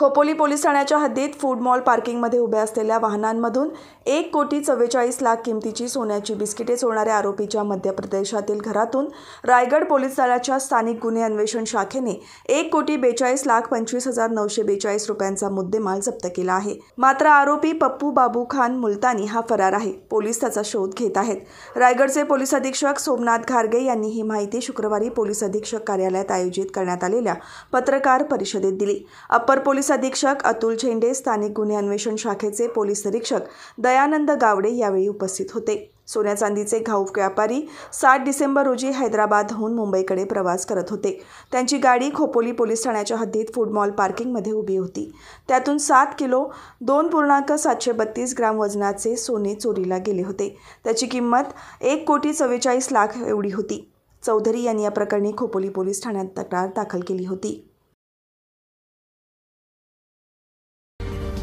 Khopoli police ठाण्याच्या हद्दीत food mall पार्किंगमध्ये उभ्या असलेल्या वाहनांमधून एक कोटी चव्वेचाळीस लाख किमतीची सोन्याची बिस्किटे चोरणाऱ्या आरोपीच्या मध्य प्रदेशातील घरातून रायगड पोलीस दलाच्या स्थानिक गुन्हे अन्वेषण शाखेने एक कोटी बेचाळीस लाख पंचवीस हजार नऊशे बेचाळीस रुपयांचा मुद्देमाल जप्त केला आहे मात्र आरोपी पप्पू बाबू खान मुलतानी हा फरार आहे पोलीस त्याचा शोध घेत आहेत रायगडचे पोलीस अधीक्षक सोमनाथ घारगे यांनी ही माहिती शुक्रवारी पोलीस अधीक्षक कार्यालयात आयोजित करण्यात आलेल्या पत्रकार परिषदेत दिली अप्पर पोलीस अधीक्षक अतुल झेंडे स्थानिक गुन्हे अन्वेषण शाखेचे पोलीस निरीक्षक दयानंद गावडे यावेळी उपस्थित होते सोन्या चांदीचे घाऊक व्यापारी सात डिसेंबर रोजी हैदराबादहून मुंबईकडे प्रवास करत होते त्यांची गाडी खोपोली पोलीस ठाण्याच्या हद्दीत फूड मॉल पार्किंगमध्ये उभी होती त्यातून सात किलो दोन पूर्णांक सातशे बत्तीस ग्राम वजनाचे सोने चोरीला गेले होते त्याची किंमत एक कोटी चव्वेचाळीस लाख एवढी होती चौधरी यांनी या प्रकरणी खोपोली पोलीस ठाण्यात तक्रार दाखल केली होती